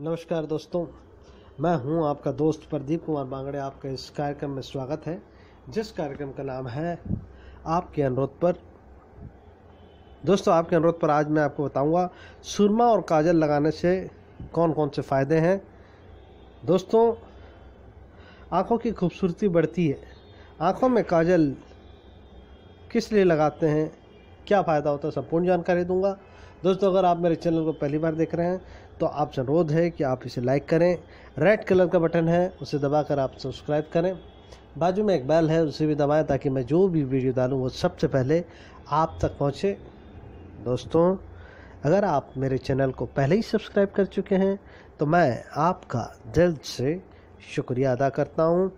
नमस्कार दोस्तों मैं हूं आपका दोस्त प्रदीप कुमार बांगड़े आपका इस कार्यक्रम में स्वागत है जिस कार्यक्रम का नाम है आपके अनुरोध पर दोस्तों आपके अनुरोध पर आज मैं आपको बताऊंगा सुरमा और काजल लगाने से कौन कौन से फ़ायदे हैं दोस्तों आँखों की खूबसूरती बढ़ती है आँखों में काजल किस लिए लगाते हैं क्या फ़ायदा होता है संपूर्ण जानकारी दूंगा दोस्तों अगर आप मेरे चैनल को पहली बार देख रहे हैं तो आपसे अनुरोध है कि आप इसे लाइक करें रेड कलर का बटन है उसे दबाकर आप सब्सक्राइब करें बाजू में एक बैल है उसे भी दबाएं ताकि मैं जो भी वीडियो डालूँ वो सबसे पहले आप तक पहुँचे दोस्तों अगर आप मेरे चैनल को पहले ही सब्सक्राइब कर चुके हैं तो मैं आपका दिल से शुक्रिया अदा करता हूँ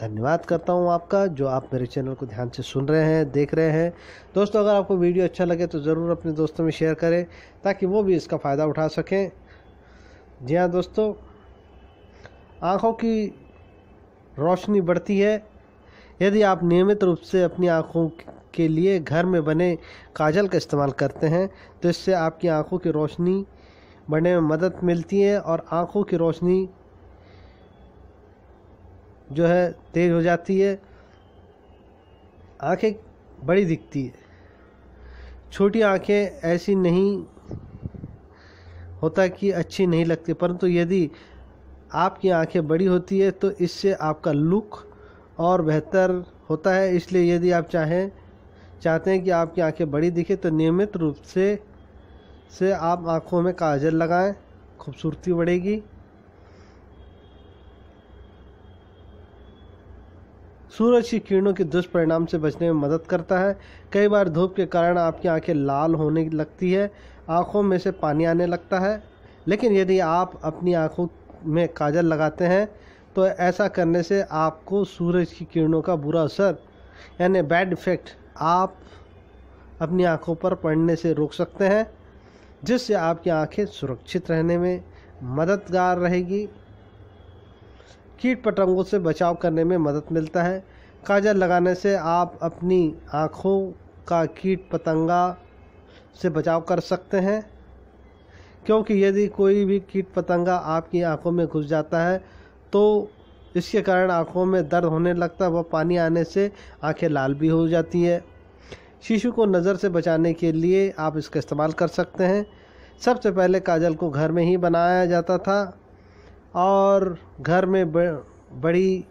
धन्यवाद करता हूँ आपका जो आप मेरे चैनल को ध्यान से सुन रहे हैं देख रहे हैं दोस्तों अगर आपको वीडियो अच्छा लगे तो ज़रूर अपने दोस्तों में शेयर करें ताकि वो भी इसका फ़ायदा उठा सकें जी हाँ दोस्तों आँखों की रोशनी बढ़ती है यदि आप नियमित रूप से अपनी आँखों के लिए घर में बने काजल का इस्तेमाल करते हैं तो इससे आपकी आँखों की रोशनी बढ़ने में मदद मिलती है और आँखों की रोशनी जो है तेज़ हो जाती है आंखें बड़ी दिखती है छोटी आंखें ऐसी नहीं होता कि अच्छी नहीं लगती परंतु यदि आपकी आंखें बड़ी होती है तो इससे आपका लुक और बेहतर होता है इसलिए यदि आप चाहें चाहते हैं कि आपकी आंखें बड़ी दिखे तो नियमित रूप से से आप आंखों में काजल लगाएं खूबसूरती बढ़ेगी सूरज की किरणों के दुष्परिणाम से बचने में मदद करता है कई बार धूप के कारण आपकी आंखें लाल होने लगती है आंखों में से पानी आने लगता है लेकिन यदि आप अपनी आंखों में काजल लगाते हैं तो ऐसा करने से आपको सूरज की किरणों का बुरा असर यानी बैड इफ़ेक्ट आप अपनी आंखों पर पड़ने से रोक सकते हैं जिससे आपकी आंखें सुरक्षित रहने में मददगार रहेगी कीट पतंगों से बचाव करने में मदद मिलता है काजल लगाने से आप अपनी आँखों का कीट पतंगा से बचाव कर सकते हैं क्योंकि यदि कोई भी कीट पतंगा आपकी आंखों में घुस जाता है तो इसके कारण आंखों में दर्द होने लगता है वह पानी आने से आंखें लाल भी हो जाती है शिशु को नज़र से बचाने के लिए आप इसका इस्तेमाल कर सकते हैं सबसे पहले काजल को घर में ही बनाया जाता था और घर में बड़ी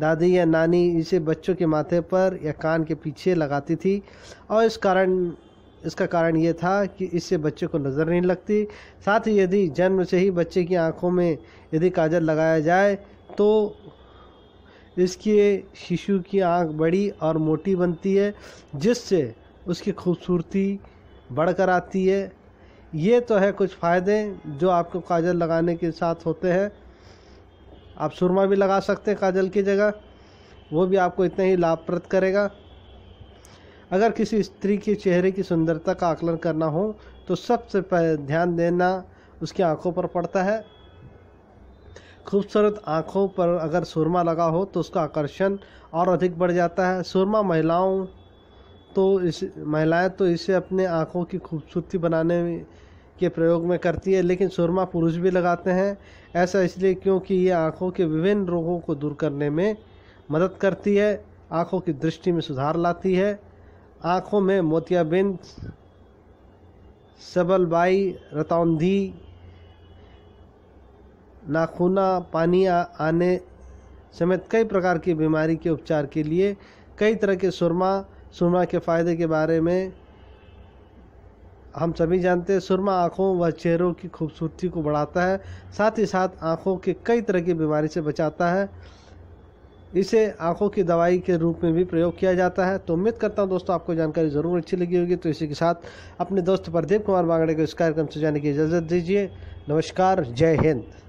दादी या नानी इसे बच्चों के माथे पर या कान के पीछे लगाती थी और इस कारण इसका कारण ये था कि इससे बच्चे को नज़र नहीं लगती साथ ही यदि जन्म से ही बच्चे की आंखों में यदि काजल लगाया जाए तो इसके शिशु की आंख बड़ी और मोटी बनती है जिससे उसकी खूबसूरती बढ़ कर आती है ये तो है कुछ फ़ायदे जो आपको काजल लगाने के साथ होते हैं आप सुरमा भी लगा सकते हैं काजल की जगह वो भी आपको इतना ही लाभप्रद करेगा अगर किसी स्त्री के चेहरे की सुंदरता का आकलन करना हो तो सबसे ध्यान देना उसकी आंखों पर पड़ता है खूबसूरत आंखों पर अगर सुरमा लगा हो तो उसका आकर्षण और अधिक बढ़ जाता है सुरमा महिलाओं तो इस महिलाएं तो इसे अपने आँखों की खूबसूरती बनाने में के प्रयोग में करती है लेकिन सुरमा पुरुष भी लगाते हैं ऐसा इसलिए क्योंकि ये आँखों के विभिन्न रोगों को दूर करने में मदद करती है आँखों की दृष्टि में सुधार लाती है आँखों में मोतियाबिंद सबलबाई रतौंधी नाखूना पानी आ, आने समेत कई प्रकार की बीमारी के उपचार के लिए कई तरह के सुरमा सुरमा के फ़ायदे के बारे में हम सभी जानते हैं सुरमा आँखों व चेहरों की खूबसूरती को बढ़ाता है साथ ही साथ आँखों के कई तरह की बीमारी से बचाता है इसे आँखों की दवाई के रूप में भी प्रयोग किया जाता है तो उम्मीद करता हूँ दोस्तों आपको जानकारी ज़रूर अच्छी लगी होगी तो इसी के साथ अपने दोस्त प्रदीप कुमार बांगड़े को इस कार्यक्रम से जाने की इजाज़त दीजिए नमस्कार जय हिंद